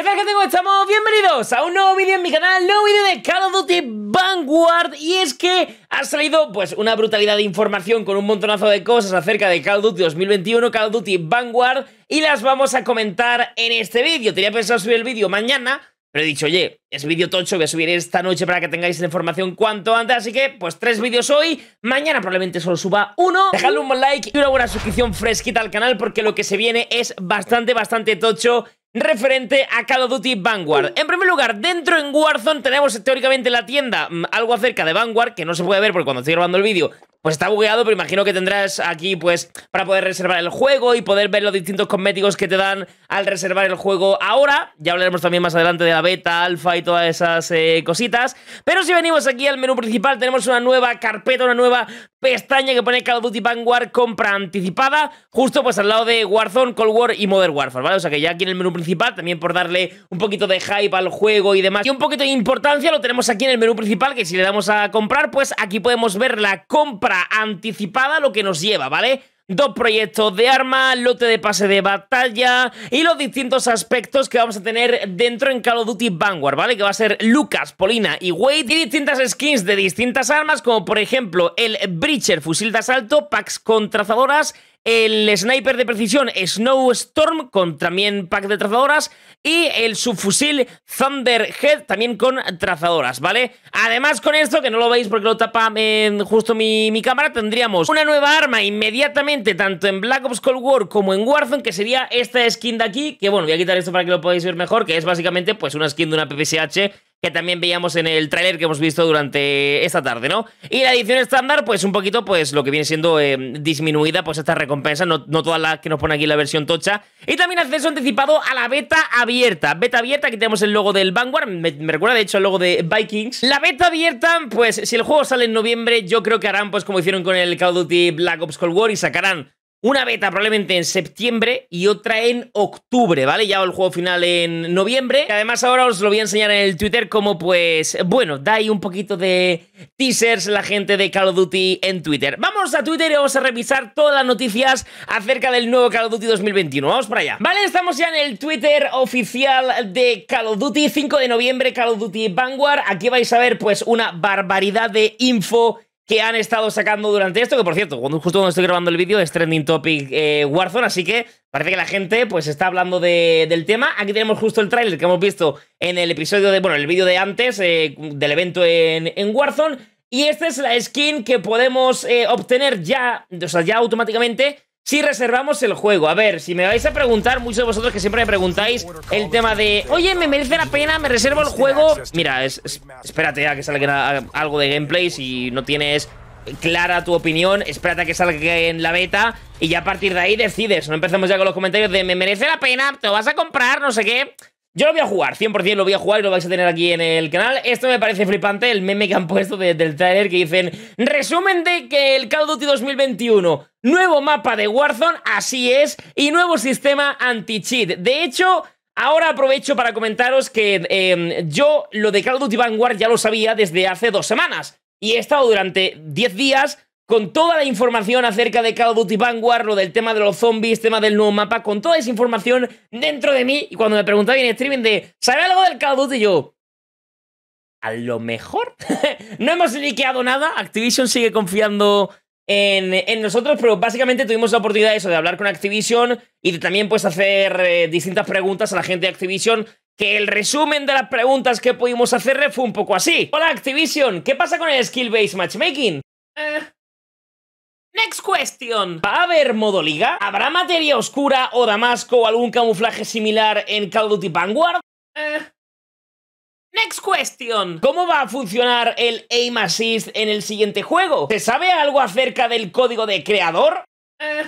¿Qué tal que tengo? estamos? Bienvenidos a un nuevo vídeo en mi canal, nuevo vídeo de Call of Duty Vanguard Y es que ha salido pues una brutalidad de información con un montonazo de cosas acerca de Call of Duty 2021, Call of Duty Vanguard Y las vamos a comentar en este vídeo, tenía pensado subir el vídeo mañana pero he dicho, oye, es vídeo tocho, voy a subir esta noche para que tengáis la información cuanto antes. Así que, pues tres vídeos hoy. Mañana probablemente solo suba uno. Dejadle un buen like y una buena suscripción fresquita al canal porque lo que se viene es bastante, bastante tocho referente a Call of Duty Vanguard. Uh. En primer lugar, dentro en Warzone tenemos teóricamente la tienda mm, algo acerca de Vanguard, que no se puede ver porque cuando estoy grabando el vídeo pues está bugueado, pero imagino que tendrás aquí, pues, para poder reservar el juego y poder ver los distintos cosméticos que te dan al reservar el juego ahora. Ya hablaremos también más adelante de la beta, alfa y todas esas eh, cositas. Pero si venimos aquí al menú principal, tenemos una nueva carpeta, una nueva pestaña que pone Call of Duty Vanguard compra anticipada, justo pues al lado de Warzone, Cold War y Modern Warfare, ¿vale? O sea que ya aquí en el menú principal, también por darle un poquito de hype al juego y demás, y un poquito de importancia, lo tenemos aquí en el menú principal, que si le damos a comprar, pues aquí podemos ver la compra anticipada, lo que nos lleva, ¿vale? dos proyectos de arma, lote de pase de batalla y los distintos aspectos que vamos a tener dentro en Call of Duty Vanguard, ¿vale? Que va a ser Lucas, Polina y Wade y distintas skins de distintas armas como por ejemplo el Breacher, fusil de asalto, packs con trazadoras el sniper de precisión Snowstorm con también pack de trazadoras y el subfusil Thunderhead también con trazadoras, ¿vale? Además con esto, que no lo veis porque lo tapa eh, justo mi, mi, cámara, tendríamos una nueva arma inmediatamente tanto en Black Ops Cold War como en Warzone, que sería esta skin de aquí, que bueno, voy a quitar esto para que lo podáis ver mejor, que es básicamente pues una skin de una PPSH que también veíamos en el tráiler que hemos visto durante esta tarde, ¿no? Y la edición estándar, pues un poquito, pues lo que viene siendo eh, disminuida, pues esta recompensa. no, no todas las que nos pone aquí la versión tocha. Y también acceso anticipado a la beta abierta. Beta abierta, aquí tenemos el logo del Vanguard, me, me recuerda de hecho el logo de Vikings. La beta abierta, pues si el juego sale en noviembre, yo creo que harán pues como hicieron con el Call of Duty Black Ops Cold War y sacarán una beta probablemente en septiembre y otra en octubre, ¿vale? Ya el juego final en noviembre. Y además ahora os lo voy a enseñar en el Twitter como pues, bueno, da ahí un poquito de teasers la gente de Call of Duty en Twitter. Vamos a Twitter y vamos a revisar todas las noticias acerca del nuevo Call of Duty 2021. Vamos para allá. Vale, estamos ya en el Twitter oficial de Call of Duty, 5 de noviembre, Call of Duty Vanguard. Aquí vais a ver pues una barbaridad de info que han estado sacando durante esto, que por cierto, justo cuando estoy grabando el vídeo es trending topic eh, Warzone, así que parece que la gente pues está hablando del tema. Aquí tenemos justo el tráiler que hemos visto en el episodio de, bueno, el vídeo de antes eh, del evento en, Warzone. Y esta es la skin que podemos eh, obtener ya, o sea, ya automáticamente si reservamos el juego. A ver, si me vais a preguntar, muchos de vosotros que siempre me preguntáis el tema de, oye, ¿me merece la pena? ¿Me reservo el juego? Mira, es, espérate a que salga algo de gameplay si no tienes clara tu opinión, espérate a que salga en la beta y ya a partir de ahí decides. No empecemos ya con los comentarios de, ¿me merece la pena? ¿Te lo vas a comprar? No sé qué. Yo lo voy a jugar, 100% lo voy a jugar y lo vais a tener aquí en el canal. Esto me parece flipante, el meme que han puesto desde del trailer que dicen Resumen de que el Call of Duty 2021, nuevo mapa de Warzone, así es, y nuevo sistema anti-cheat. De hecho... Ahora aprovecho para comentaros que em, yo lo de Call of Duty Vanguard ya lo sabía desde hace dos semanas. Y he estado durante 10 días con toda la información acerca de Call of Duty Vanguard, lo del tema de los zombies, tema del nuevo mapa, con toda esa información dentro de mí. Y cuando me preguntaba en streaming de, ¿sabe algo del Call of Duty? Yo, a lo mejor. no hemos liqueado nada. Activision sigue confiando en, en, nosotros, pero básicamente tuvimos la oportunidad de eso, de hablar con Activision y de también pues hacer eh, distintas preguntas a la gente de Activision. Que el resumen de las preguntas que pudimos hacerle fue un poco así. Hola Activision, ¿qué pasa con el skill-based matchmaking? Eh, Next question. ¿Va a haber modo liga? ¿Habrá materia oscura o damasco o algún camuflaje similar en Call of Duty Vanguard? Eh. Next question. ¿Cómo va a funcionar el aim assist en el siguiente juego? ¿Se sabe algo acerca del código de creador? Eh.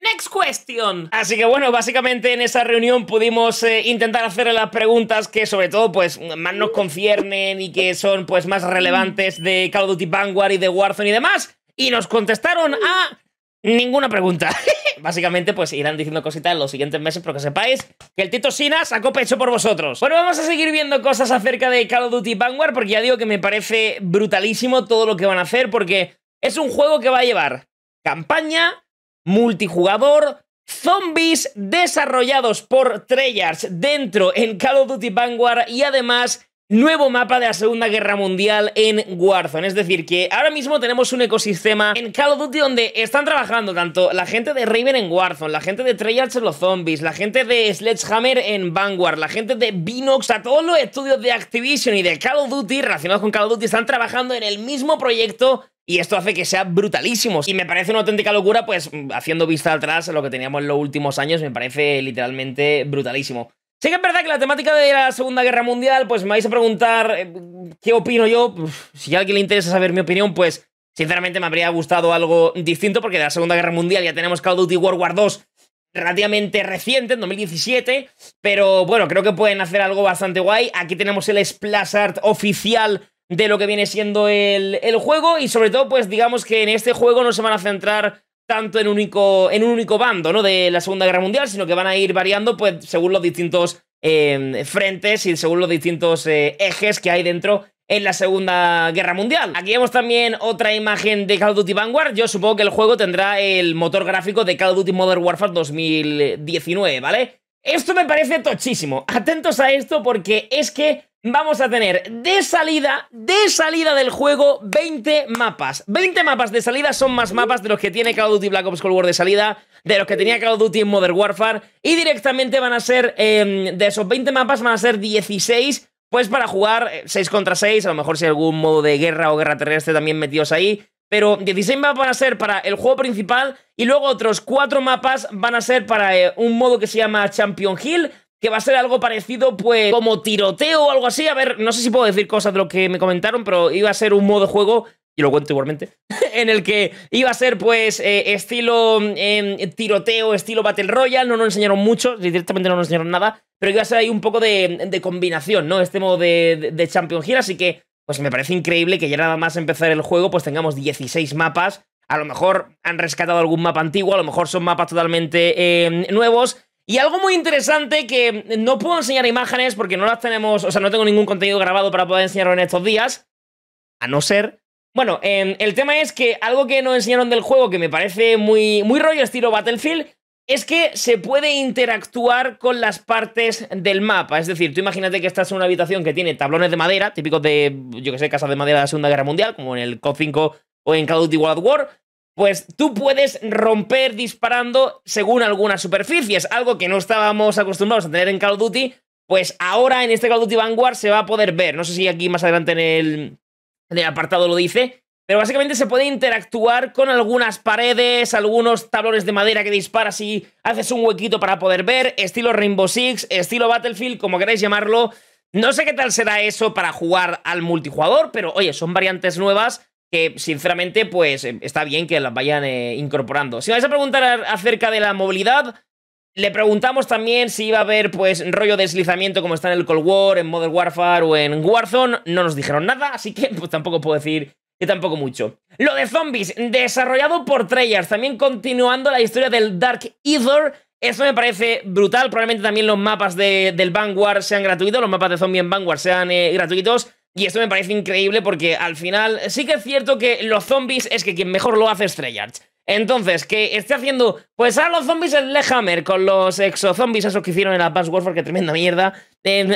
Next question. Así que bueno, básicamente en esa reunión pudimos eh, intentar hacerle las preguntas que sobre todo pues más nos conciernen y que son pues más relevantes de Call of Duty Vanguard y de Warzone y demás y nos contestaron a ninguna pregunta. Básicamente, pues irán diciendo cositas en los siguientes meses, pero que sepáis que el Tito Sina sacó pecho por vosotros. Bueno, vamos a seguir viendo cosas acerca de Call of Duty Vanguard, porque ya digo que me parece brutalísimo todo lo que van a hacer, porque es un juego que va a llevar campaña, multijugador, zombies desarrollados por Treyarch dentro en Call of Duty Vanguard y además Nuevo mapa de la Segunda Guerra Mundial en Warzone, es decir, que ahora mismo tenemos un ecosistema en Call of Duty donde están trabajando tanto la gente de Raven en Warzone, la gente de Treyarch en los zombies, la gente de Sledgehammer en Vanguard, la gente de Binox, a todos los estudios de Activision y de Call of Duty relacionados con Call of Duty están trabajando en el mismo proyecto y esto hace que sea brutalísimo. Y me parece una auténtica locura, pues haciendo vista atrás a lo que teníamos en los últimos años, me parece literalmente brutalísimo. Sí que es verdad que la temática de la Segunda Guerra Mundial, pues me vais a preguntar eh, qué opino yo. Si a alguien le interesa saber mi opinión, pues sinceramente me habría gustado algo distinto, porque de la Segunda Guerra Mundial ya tenemos Call of Duty World War II relativamente reciente, en 2017, pero bueno, creo que pueden hacer algo bastante guay. Aquí tenemos el splash art oficial de lo que viene siendo el juego y sobre todo, pues digamos que en este juego no se van a centrar tanto en un único, en un único bando, ¿no? De la Segunda Guerra Mundial, sino que van a ir variando, pues, según los distintos em, frentes y según los distintos eh, ejes que hay dentro en la Segunda Guerra Mundial. Aquí vemos también otra imagen de Call of Duty Vanguard. Yo supongo que el juego tendrá el motor gráfico de Call of Duty Modern Warfare 2019, ¿vale? Esto me parece tochísimo. Atentos a esto porque es que vamos a tener de salida, de salida del juego, 20 mapas. 20 mapas de salida son más mapas de los que tiene Call of Duty Black Ops Cold War de salida, de los que tenía Call of Duty en Modern Warfare, y directamente van a ser, em, de esos 20 mapas van a ser 16, pues para jugar 6 eh, contra 6, a lo mejor si hay algún modo de guerra o guerra terrestre también metidos ahí, pero 16 mapas van a ser para el juego principal y luego otros 4 mapas van a ser para eh, un modo que se llama Champion Hill, que va a ser algo parecido, pues, como tiroteo o algo así. A ver, no sé si puedo decir cosas de lo que me comentaron, pero iba a ser un modo juego y lo cuento igualmente, en el que iba a ser pues eh, estilo em, tiroteo, estilo Battle Royale, no nos enseñaron mucho, directamente no nos enseñaron nada, pero iba a ser ahí un poco de, combinación, ¿no? Este modo de, de, Champion Gear, así que pues me parece increíble que ya nada más empezar el juego pues tengamos 16 mapas, a lo mejor han rescatado algún mapa antiguo, a lo mejor son mapas totalmente em, nuevos, y algo muy interesante que no puedo enseñar imágenes porque no las tenemos, o sea, no tengo ningún contenido grabado para poder enseñarlo en estos días, a no ser... Bueno, em, el tema es que algo que nos enseñaron del juego que me parece muy, muy rollo estilo Battlefield es que se puede interactuar con las partes del mapa. Es decir, tú imagínate que estás en una habitación que tiene tablones de madera, típicos de, yo que sé, casas de madera de la Segunda Guerra Mundial, como en el COD 5 o en Call of Duty World War, pues tú puedes romper disparando según algunas superficies, algo que no estábamos acostumbrados a tener en Call of Duty, pues ahora en este Call of Duty Vanguard se va a poder ver. No sé si aquí más adelante en el, apartado lo dice, pero básicamente se puede interactuar con algunas paredes, algunos tablones de madera que disparas y haces un huequito para poder ver, estilo Rainbow Six, estilo Battlefield, como queráis llamarlo. No sé qué tal será eso para jugar al multijugador, pero oye, son variantes nuevas que sinceramente pues eh, está bien que las vayan eh, incorporando. Si vais a preguntar acerca de la movilidad, le preguntamos también si iba a haber pues rollo de deslizamiento como está en el Cold War, en Modern Warfare o en Warzone, no nos dijeron nada, así que pues tampoco puedo decir que tampoco mucho. Lo de zombies, desarrollado por Treyarch, también continuando la historia del Dark Ether, eso me parece brutal, probablemente también los mapas de, del Vanguard sean gratuitos, los mapas de zombies en Vanguard sean eh, gratuitos, y esto me parece increíble porque al final sí que es cierto que los zombies es que quien mejor lo hace es Treyarch. Entonces, que esté haciendo, pues ahora los zombies le Lehammer con los exozombies, esos que hicieron en Advanced Warfare, que tremenda mierda.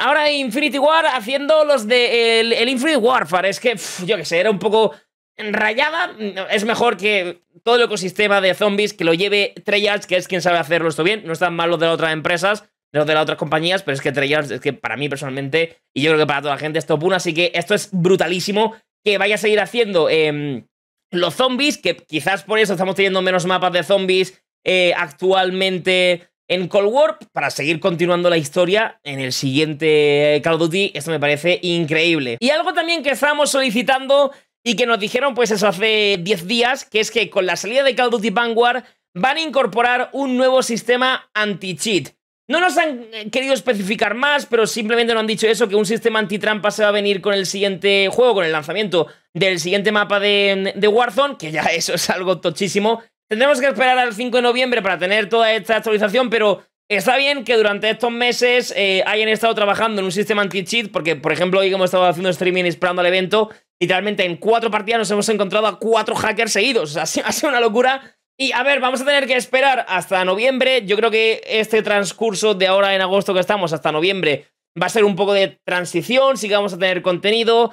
ahora Infinity War haciendo los de el, Infinity Warfare, es que, yo qué sé, era un poco rayada. Es mejor que todo el ecosistema de zombies que lo lleve Treyarch, que es quien sabe hacerlo esto bien, no están mal los de las otras empresas de las otras compañías, pero es que Treyarch es que para mí personalmente, y yo creo que para toda la gente es top 1, así que esto es brutalísimo que vaya a seguir haciendo em, los zombies, que quizás por eso estamos teniendo menos mapas de zombies eh, actualmente en Cold War, para seguir continuando la historia en el siguiente eh, Call of Duty, esto me parece increíble. Y algo también que estábamos solicitando y que nos dijeron pues eso hace 10 días, que es que con la salida de Call of Duty Vanguard van a incorporar un nuevo sistema anti-cheat. No nos han eh, querido especificar más, pero simplemente nos han dicho eso, que un sistema antitrampa se va a venir con el siguiente juego, con el lanzamiento del siguiente mapa de, Warzone, que ya eso es algo tochísimo. Tendremos que esperar al 5 de noviembre para tener toda esta actualización, pero está bien que durante estos meses eh, hayan estado trabajando en un sistema anti-cheat, porque por ejemplo hoy que hemos estado haciendo streaming esperando al evento, literalmente en cuatro partidas nos hemos encontrado a cuatro hackers seguidos. O ha sido una locura y a ver, vamos a tener que esperar hasta noviembre. Yo creo que este transcurso de ahora en agosto que estamos hasta noviembre va a ser un poco de transición, sí que vamos a tener contenido,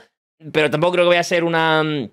pero tampoco creo que vaya a ser una, mm,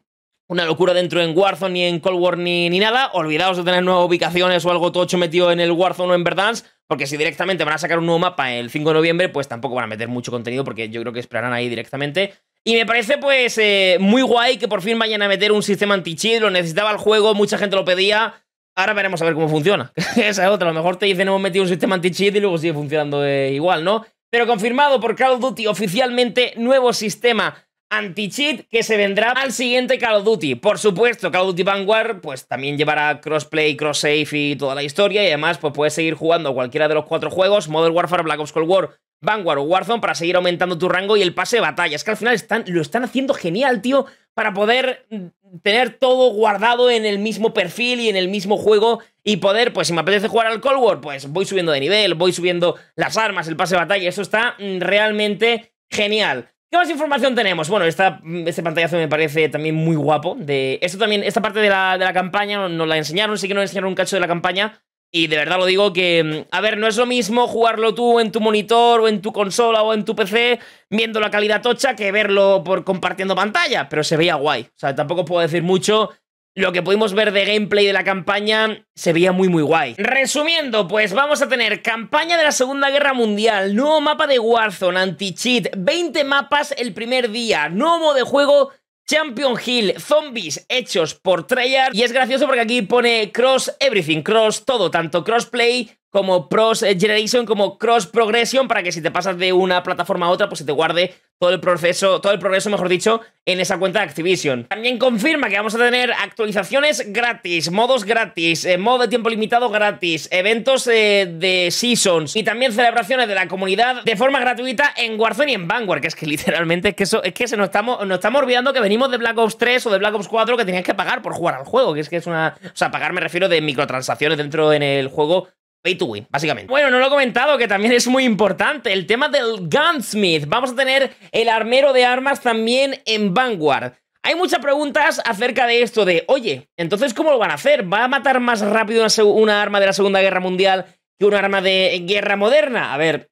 una locura dentro en Warzone ni en Cold War ni, ni nada. Olvidaos de tener nuevas ubicaciones o algo tocho metido en el Warzone o en Verdansk, porque si directamente van a sacar un nuevo mapa el 5 de noviembre, pues tampoco van a meter mucho contenido porque yo creo que esperarán ahí directamente. Y me parece pues eh, muy guay que por fin vayan a meter un sistema anti-cheat, lo necesitaba el juego, mucha gente lo pedía. Ahora veremos a ver cómo funciona. Esa es otra, a lo mejor te dicen hemos metido un sistema anti-cheat y luego sigue funcionando eh, igual, ¿no? Pero confirmado por Call of Duty oficialmente nuevo sistema anti-cheat que se vendrá al siguiente Call of Duty. Por supuesto, Call of Duty Vanguard pues también llevará crossplay, cross-safe y toda la historia y además pues puedes seguir jugando cualquiera de los cuatro juegos, Modern Warfare, Black Ops Cold War Vanguard o Warzone para seguir aumentando tu rango y el pase de batalla. Es que al final están, lo están haciendo genial, tío, para poder mm, tener todo guardado en el mismo perfil y en el mismo juego y poder, pues si me apetece jugar al Cold War, pues voy subiendo de nivel, voy subiendo las armas, el pase de batalla. Eso está mm, realmente genial. ¿Qué más información tenemos? Bueno, mm, este pantallazo me parece también muy guapo. De, esto también, esta parte de la, de la campaña nos la enseñaron, sí que nos enseñaron un cacho de la campaña, y de verdad lo digo que, mm, a ver, no es lo mismo jugarlo tú en tu monitor o en tu consola o en tu PC viendo la calidad tocha que verlo por compartiendo pantalla, pero se veía guay. O sea, tampoco puedo decir mucho. Lo que pudimos ver de gameplay de la campaña se veía muy muy guay. Resumiendo, pues vamos a tener campaña de la Segunda Guerra Mundial, nuevo mapa de Warzone, anti-cheat, 20 mapas el primer día, nuevo modo de juego Champion Hill, zombies hechos por Treyarch. Y es gracioso porque aquí pone cross everything, cross todo, tanto crossplay como cross generation, como cross progression, para que si te pasas de una plataforma a otra, pues se te guarde todo el proceso, todo el progreso, mejor dicho, en esa cuenta de Activision. También confirma que vamos a tener actualizaciones gratis, modos gratis, eh, modo de tiempo limitado gratis, eventos eh, de seasons y también celebraciones de la comunidad de forma gratuita en Warzone y en Vanguard, que es que literalmente es que eso es que se nos estamos nos estamos olvidando que venimos de Black Ops 3 o de Black Ops 4 que tenías que pagar por jugar al juego, que es que es una, o sea, pagar me refiero de microtransacciones dentro en el juego Pay to win, básicamente. Bueno, no lo he comentado, que también es muy importante, el tema del Gunsmith. Vamos a tener el armero de armas también en Vanguard. Hay muchas preguntas acerca de esto de, oye, entonces ¿cómo lo van a hacer? ¿Va a matar más rápido una, arma de la Segunda Guerra Mundial que un arma de guerra moderna? A ver,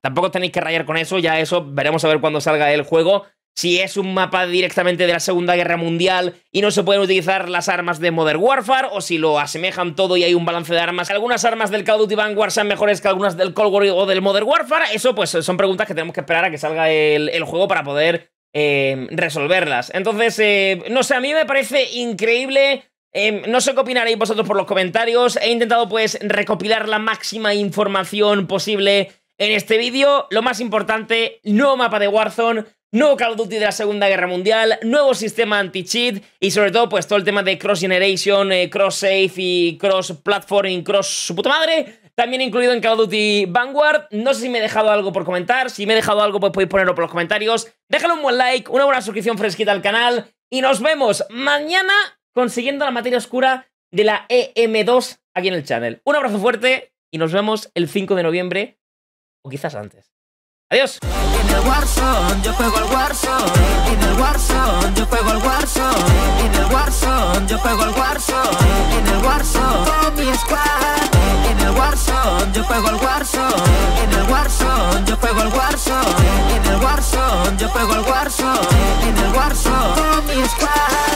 tampoco tenéis que rayar con eso, ya eso veremos a ver cuando salga el juego si es un mapa directamente de la Segunda Guerra Mundial y no se pueden utilizar las armas de Modern Warfare, o si lo asemejan todo y hay un balance de armas. Algunas armas del Call of Duty Vanguard sean mejores que algunas del Cold War o del Modern Warfare. Eso, pues, son preguntas que tenemos que esperar a que salga el, juego para poder em, resolverlas. Entonces, em, no sé, a mí me parece increíble. Em, no sé qué opinaréis vosotros por los comentarios. He intentado, pues, recopilar la máxima información posible en este vídeo. Lo más importante, no mapa de Warzone Nuevo Call of Duty de la Segunda Guerra Mundial, nuevo sistema anti-cheat y sobre todo pues todo el tema de cross-generation, eh, cross-safe y cross-platform, cross su puta madre. También incluido en Call of Duty Vanguard. No sé si me he dejado algo por comentar. Si me he dejado algo, pues podéis ponerlo por los comentarios. Déjale un buen like, una buena suscripción fresquita al canal. Y nos vemos mañana consiguiendo la materia oscura de la EM2 aquí en el channel. Un abrazo fuerte y nos vemos el 5 de noviembre o quizás antes. Adiós. En el Warzone, yo juego al Warzone. En el Warzone, yo juego al Warzone. En el Warzone, yo juego al Warzone. En el Warzone, con mi squad. En el Warzone, yo juego al Warzone. En el Warzone, yo juego al Warzone. En el Warzone, yo juego al Warzone. En el Warzone, con mi squad.